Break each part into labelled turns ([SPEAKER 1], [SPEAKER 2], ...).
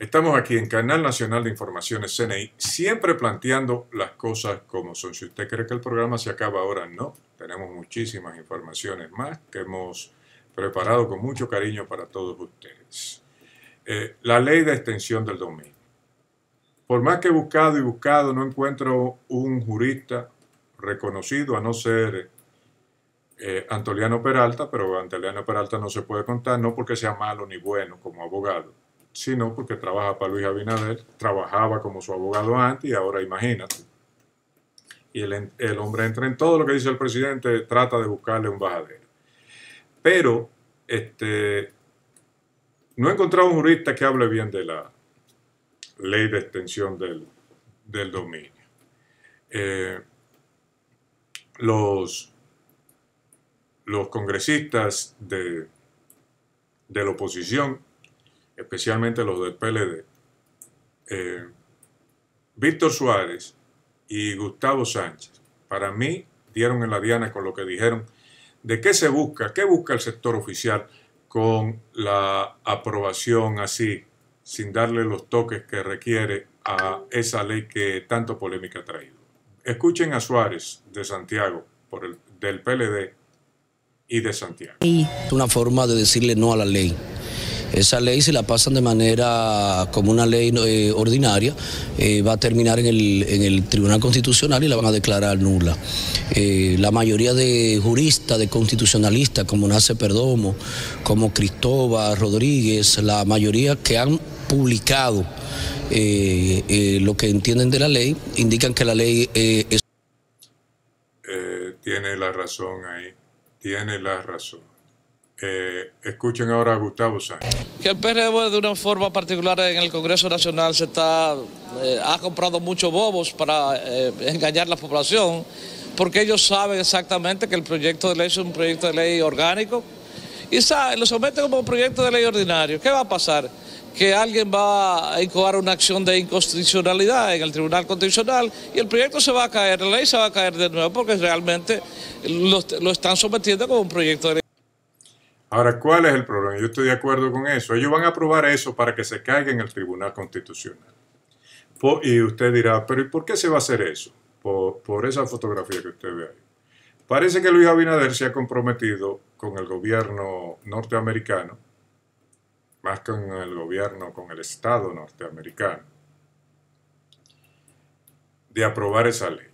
[SPEAKER 1] Estamos aquí en Canal Nacional de Informaciones CNI, siempre planteando las cosas como son. Si usted cree que el programa se acaba ahora, no. Tenemos muchísimas informaciones más que hemos preparado con mucho cariño para todos ustedes. Eh, la ley de extensión del dominio. Por más que he buscado y buscado, no encuentro un jurista reconocido, a no ser eh, Antoliano Peralta, pero Antoliano Peralta no se puede contar, no porque sea malo ni bueno como abogado, sino porque trabaja para Luis Abinader, trabajaba como su abogado antes y ahora imagínate. Y el, hombre entra en todo lo que dice el presidente, trata de buscarle un bajadero. Pero este, no he encontrado un jurista que hable bien de la ley de extensión del, dominio. Eh, los, los congresistas de, de la oposición especialmente los del PLD, eh, Víctor Suárez y Gustavo Sánchez, para mí dieron en la diana con lo que dijeron de qué se busca, qué busca el sector oficial con la aprobación así, sin darle los toques que requiere a esa ley que tanto polémica ha traído. Escuchen a Suárez de Santiago, por el, del PLD y de Santiago.
[SPEAKER 2] Una forma de decirle no a la ley esa ley, si la pasan de manera como una ley eh, ordinaria, eh, va a terminar en el, Tribunal Constitucional y la van a declarar nula. Eh, la mayoría de juristas, de constitucionalistas, como Nace Perdomo, como Cristóbal Rodríguez, la mayoría que han publicado lo que entienden de la ley, indican que la ley es...
[SPEAKER 1] tiene la razón ahí, tiene la razón. Eh, escuchen ahora a Gustavo Sánchez.
[SPEAKER 2] Que el PRM de una forma particular en el Congreso Nacional se está, eh, ha comprado muchos bobos para eh, engañar a la población, porque ellos saben exactamente que el proyecto de ley es un proyecto de ley orgánico y lo someten como un proyecto de ley ordinario. ¿Qué va a pasar? Que alguien va a incoar una acción de inconstitucionalidad en el Tribunal Constitucional y el proyecto se va a caer, la ley se va a caer de nuevo porque realmente
[SPEAKER 1] lo, lo están sometiendo como un proyecto de ley. Ahora, ¿cuál es el problema? Yo estoy de acuerdo con eso. Ellos van a aprobar eso para que se caiga en el Tribunal Constitucional. Y usted dirá, pero ¿y por qué se va a hacer eso? Por, esa fotografía que usted ve ahí. Parece que Luis Abinader se ha comprometido con el gobierno norteamericano, más con el gobierno, con el Estado norteamericano, de aprobar esa ley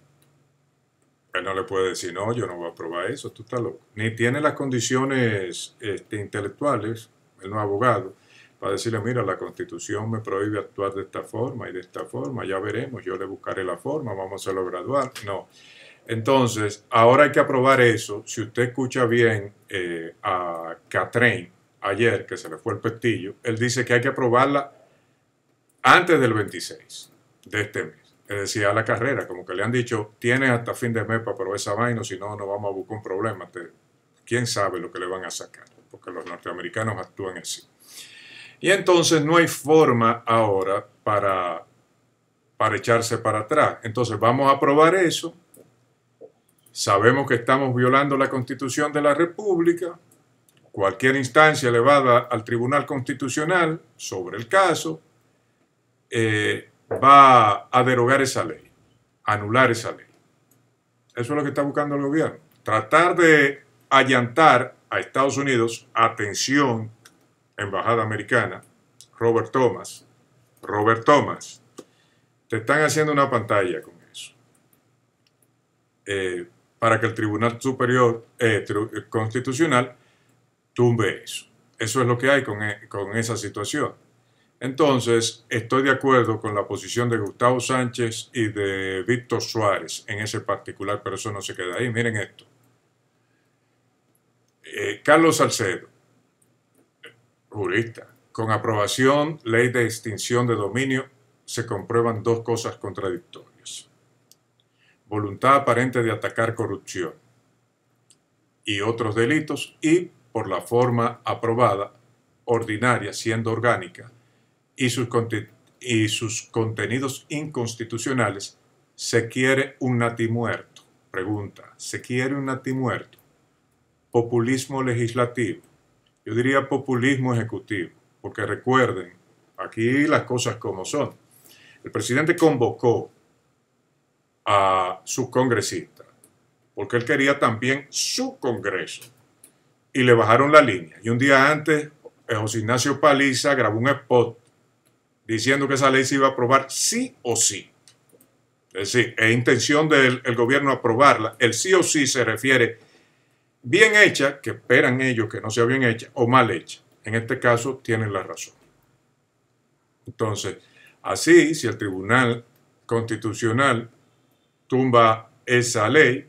[SPEAKER 1] él no le puede decir, no, yo no voy a aprobar eso, tú estás loco. Ni tiene las condiciones este, intelectuales, él no es abogado, para decirle, mira, la constitución me prohíbe actuar de esta forma y de esta forma, ya veremos, yo le buscaré la forma, vamos a lo gradual. No. Entonces, ahora hay que aprobar eso. Si usted escucha bien eh, a Catrain ayer, que se le fue el pestillo, él dice que hay que aprobarla antes del 26 de este mes que decía la carrera, como que le han dicho, tienes hasta fin de mes para probar esa vaina, si no, no vamos a buscar un problema. ¿Quién sabe lo que le van a sacar? Porque los norteamericanos actúan así. Y entonces no hay forma ahora para, para echarse para atrás. Entonces vamos a probar eso. Sabemos que estamos violando la constitución de la República. Cualquier instancia elevada al Tribunal Constitucional sobre el caso. Eh, va a derogar esa ley, anular esa ley. Eso es lo que está buscando el gobierno. Tratar de allantar a Estados Unidos, atención, embajada americana, Robert Thomas, Robert Thomas, te están haciendo una pantalla con eso. Eh, para que el Tribunal Superior eh, Constitucional tumbe eso. Eso es lo que hay con eh, esa situación. Entonces, estoy de acuerdo con la posición de Gustavo Sánchez y de Víctor Suárez en ese particular, pero eso no se queda ahí. Miren esto. Eh, Carlos Salcedo, jurista, con aprobación, ley de extinción de dominio, se comprueban dos cosas contradictorias. Voluntad aparente de atacar corrupción y otros delitos y, por la forma aprobada, ordinaria, siendo orgánica, y sus, y sus contenidos inconstitucionales, se quiere un natimuerto. Pregunta, ¿se quiere un natimuerto? Populismo legislativo. Yo diría populismo ejecutivo, porque recuerden, aquí las cosas como son. El presidente convocó a su congresista, porque él quería también su Congreso. Y le bajaron la línea. Y un día antes, José Ignacio Paliza grabó un spot diciendo que esa ley se iba a aprobar sí o sí. Es decir, es intención del gobierno aprobarla. El sí o sí se refiere bien hecha, que esperan ellos que no sea bien hecha, o mal hecha. En este caso tienen la razón. Entonces, así, si el Tribunal Constitucional tumba esa ley,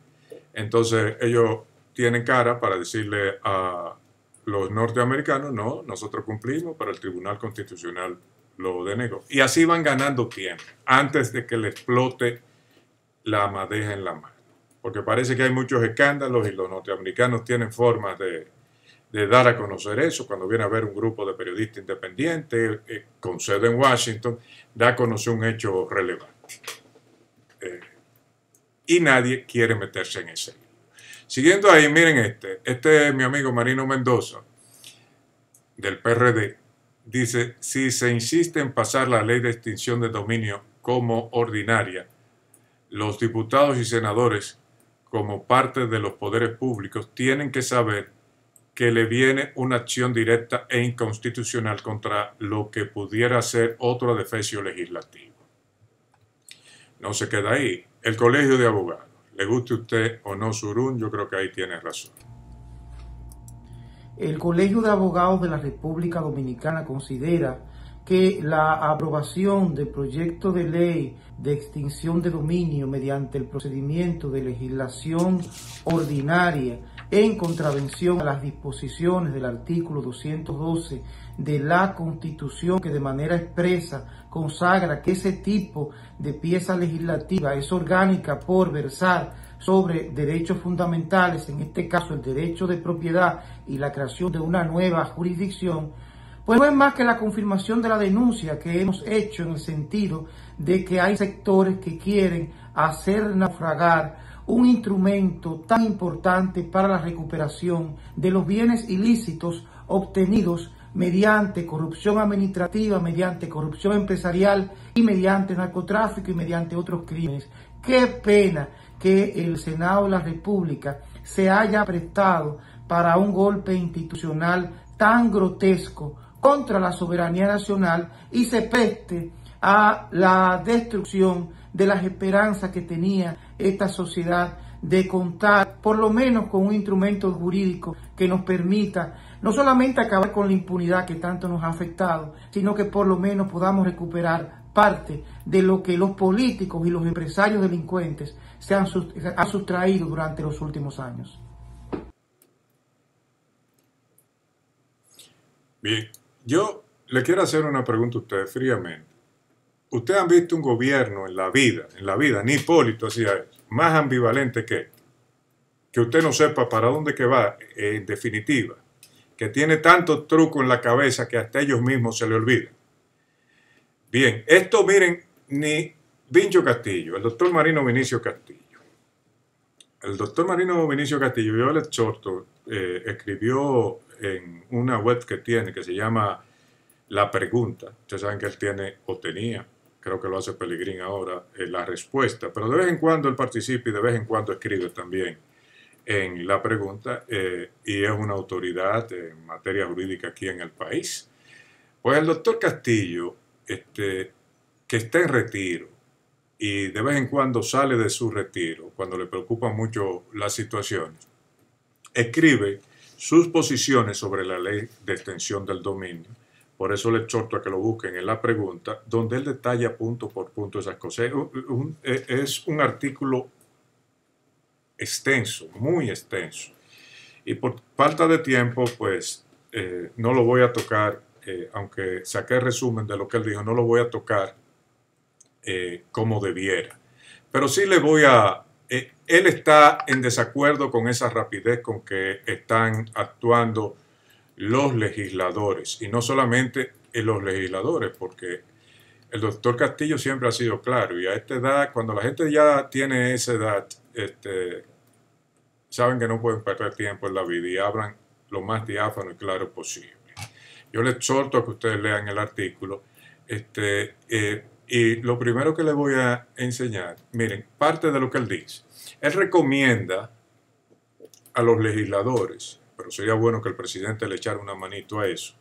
[SPEAKER 1] entonces ellos tienen cara para decirle a los norteamericanos, no, nosotros cumplimos, para el Tribunal Constitucional lo denegó. Y así van ganando tiempo antes de que le explote la madeja en la mano. Porque parece que hay muchos escándalos y los norteamericanos tienen formas de, dar a conocer eso. Cuando viene a ver un grupo de periodistas independientes eh, con sede en Washington, da a conocer un hecho relevante. Eh, y nadie quiere meterse en ese Siguiendo ahí, miren este. Este es mi amigo Marino Mendoza, del PRD dice, si se insiste en pasar la ley de extinción de dominio como ordinaria, los diputados y senadores, como parte de los poderes públicos, tienen que saber que le viene una acción directa e inconstitucional contra lo que pudiera ser otro adefesio legislativo. No se queda ahí. El Colegio de Abogados, le guste usted o no Surún, yo creo que ahí tiene razón.
[SPEAKER 2] El Colegio de Abogados de la República Dominicana considera que la aprobación del proyecto de ley de extinción de dominio mediante el procedimiento de legislación ordinaria en contravención a las disposiciones del artículo 212 de la Constitución que de manera expresa consagra que ese tipo de pieza legislativa es orgánica por versar sobre derechos fundamentales, en este caso el derecho de propiedad y la creación de una nueva jurisdicción, pues no es más que la confirmación de la denuncia que hemos hecho en el sentido de que hay sectores que quieren hacer naufragar un instrumento tan importante para la recuperación de los bienes ilícitos obtenidos mediante corrupción administrativa, mediante corrupción empresarial y mediante narcotráfico y mediante otros crímenes. Qué pena que el Senado de la República se haya prestado para un golpe institucional tan grotesco contra la soberanía nacional y se peste a la destrucción de las esperanzas que tenía esta sociedad de contar por lo menos con un instrumento jurídico que nos permita no solamente acabar con la impunidad que tanto nos ha afectado, sino que por lo menos podamos recuperar parte de lo que los políticos y los empresarios delincuentes se han, sustraído durante los últimos
[SPEAKER 1] años. Bien, yo le quiero hacer una pregunta a usted fríamente. Usted han visto un gobierno en la vida, en la vida, ni Hipólito hacía más ambivalente que este, Que usted no sepa para dónde que va, eh, en definitiva. Que tiene tanto truco en la cabeza que hasta ellos mismos se le olvidan. Bien, esto miren, ni Vincho Castillo, el doctor Marino Vinicio Castillo. El doctor Marino Vinicio Castillo, el Chorto, eh, escribió en una web que tiene que se llama La Pregunta. Ustedes saben que él tiene o tenía, creo que lo hace Pelegrín ahora, eh, la respuesta. Pero de vez en cuando él participa y de vez en cuando escribe también en La Pregunta eh, y es una autoridad en materia jurídica aquí en el país. Pues el doctor Castillo este, que está en retiro y de vez en cuando sale de su retiro, cuando le preocupan mucho las situaciones, escribe sus posiciones sobre la ley de extensión del dominio. Por eso le exhorto a que lo busquen en la pregunta, donde él detalla punto por punto esas cosas. Es un, es un artículo extenso, muy extenso. Y por falta de tiempo, pues eh, no lo voy a tocar eh, aunque saqué el resumen de lo que él dijo, no lo voy a tocar eh, como debiera. Pero sí le voy a... Eh, él está en desacuerdo con esa rapidez con que están actuando los legisladores, y no solamente los legisladores, porque el doctor Castillo siempre ha sido claro, y a esta edad, cuando la gente ya tiene esa edad, este, saben que no pueden perder tiempo en la vida y hablan lo más diáfano y claro posible. Yo le exhorto a que ustedes lean el artículo. Este, eh, y lo primero que les voy a enseñar, miren, parte de lo que él dice. Él recomienda a los legisladores, pero sería bueno que el presidente le echara una manito a eso,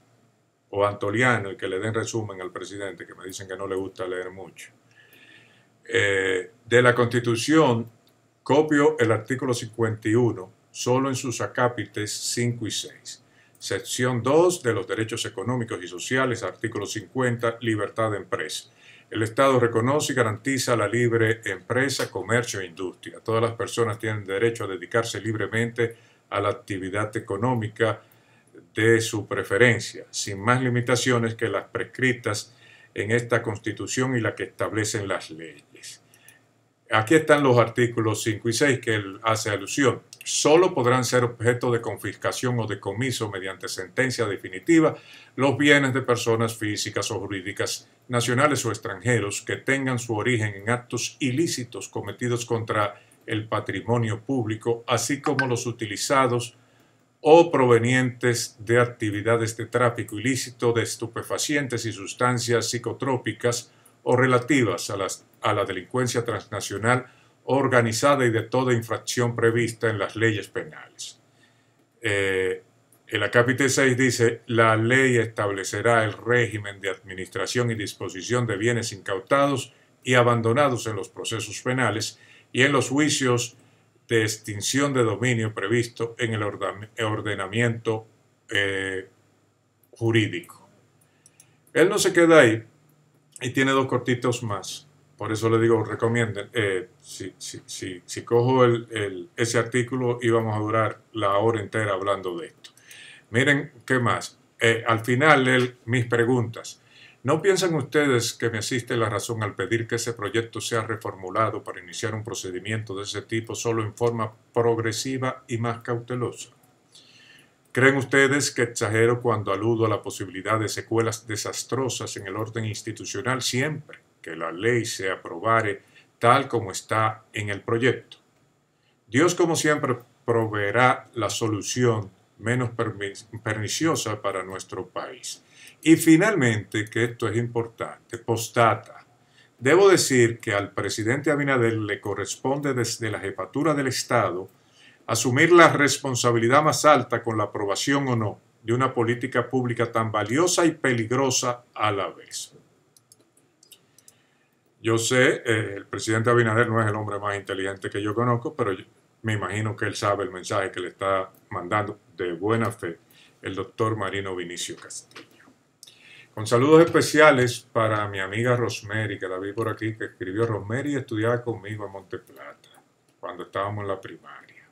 [SPEAKER 1] o Antoliano y que le den resumen al presidente, que me dicen que no le gusta leer mucho. Eh, de la Constitución, copio el artículo 51 solo en sus acápites 5 y 6 sección 2 de los derechos económicos y sociales, artículo 50, libertad de empresa. El Estado reconoce y garantiza la libre empresa, comercio e industria. Todas las personas tienen derecho a dedicarse libremente a la actividad económica de su preferencia, sin más limitaciones que las prescritas en esta Constitución y las que establecen las leyes. Aquí están los artículos 5 y 6 que él hace alusión solo podrán ser objeto de confiscación o decomiso mediante sentencia definitiva los bienes de personas físicas o jurídicas, nacionales o extranjeros, que tengan su origen en actos ilícitos cometidos contra el patrimonio público, así como los utilizados o provenientes de actividades de tráfico ilícito de estupefacientes y sustancias psicotrópicas o relativas a, a la delincuencia transnacional organizada y de toda infracción prevista en las leyes penales. Eh, el acápite 6 dice, la ley establecerá el régimen de administración y disposición de bienes incautados y abandonados en los procesos penales y en los juicios de extinción de dominio previsto en el ordenamiento eh, jurídico. Él no se queda ahí y tiene dos cortitos más por eso le digo, recomienden, eh, si, cojo ese artículo íbamos a durar la hora entera hablando de esto. Miren, ¿qué más? Eh, al final, mis preguntas. ¿No piensan ustedes que me asiste la razón al pedir que ese proyecto sea reformulado para iniciar un procedimiento de ese tipo solo en forma progresiva y más cautelosa? ¿Creen ustedes que exagero cuando aludo a la posibilidad de secuelas desastrosas en el orden institucional siempre? que la ley se aprobare tal como está en el proyecto. Dios, como siempre, proveerá la solución menos perniciosa para nuestro país. Y finalmente, que esto es importante, postata, Debo decir que al presidente Abinader le corresponde desde la jefatura del Estado asumir la responsabilidad más alta con la aprobación o no de una política pública tan valiosa y peligrosa a la vez. Yo sé, eh, el presidente Abinader no es el hombre más inteligente que yo conozco, pero me imagino que él sabe el mensaje que le está mandando de buena fe el doctor Marino Vinicio Castillo. Con saludos especiales para mi amiga Rosemary, que la vi por aquí, que escribió Rosemary estudiaba conmigo en Monteplata, cuando estábamos en la primaria.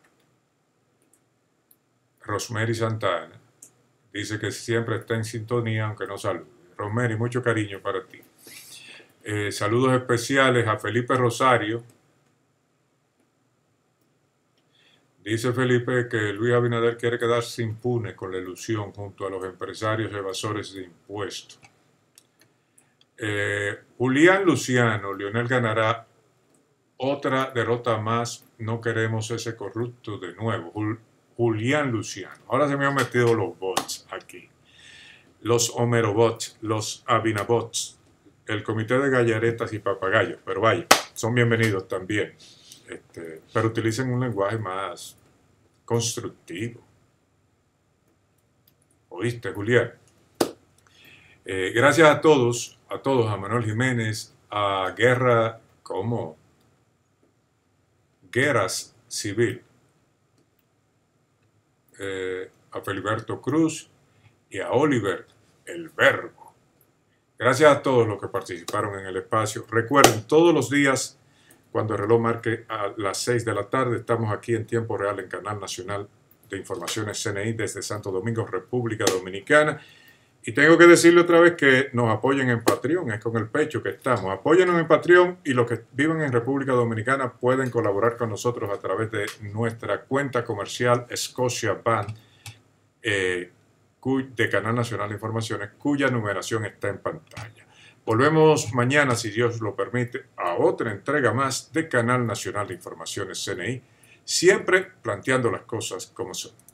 [SPEAKER 1] Rosemary Santana dice que siempre está en sintonía, aunque no salude. Rosemary, mucho cariño para ti. Eh, saludos especiales a Felipe Rosario. Dice Felipe que Luis Abinader quiere quedarse impune con la ilusión junto a los empresarios evasores de impuestos. Eh, Julián Luciano, Lionel ganará otra derrota más. No queremos ese corrupto de nuevo. Julián Luciano. Ahora se me han metido los bots aquí. Los Homerobots, los Abinabots el comité de gallaretas y papagayos, pero vaya, son bienvenidos también. Este, pero utilicen un lenguaje más constructivo. ¿Oíste, Julián? Eh, gracias a todos, a todos, a Manuel Jiménez, a Guerra, como Guerras Civil, eh, a Feliberto Cruz y a Oliver, el verbo. Gracias a todos los que participaron en el espacio. Recuerden, todos los días, cuando el reloj marque a las 6 de la tarde, estamos aquí en tiempo real en Canal Nacional de Informaciones CNI desde Santo Domingo, República Dominicana. Y tengo que decirle otra vez que nos apoyen en Patreon, es con el pecho que estamos. Apóyennos en Patreon y los que viven en República Dominicana pueden colaborar con nosotros a través de nuestra cuenta comercial Escocia Band. Eh, de Canal Nacional de Informaciones, cuya numeración está en pantalla. Volvemos mañana, si Dios lo permite, a otra entrega más de Canal Nacional de Informaciones CNI, siempre planteando las cosas como son.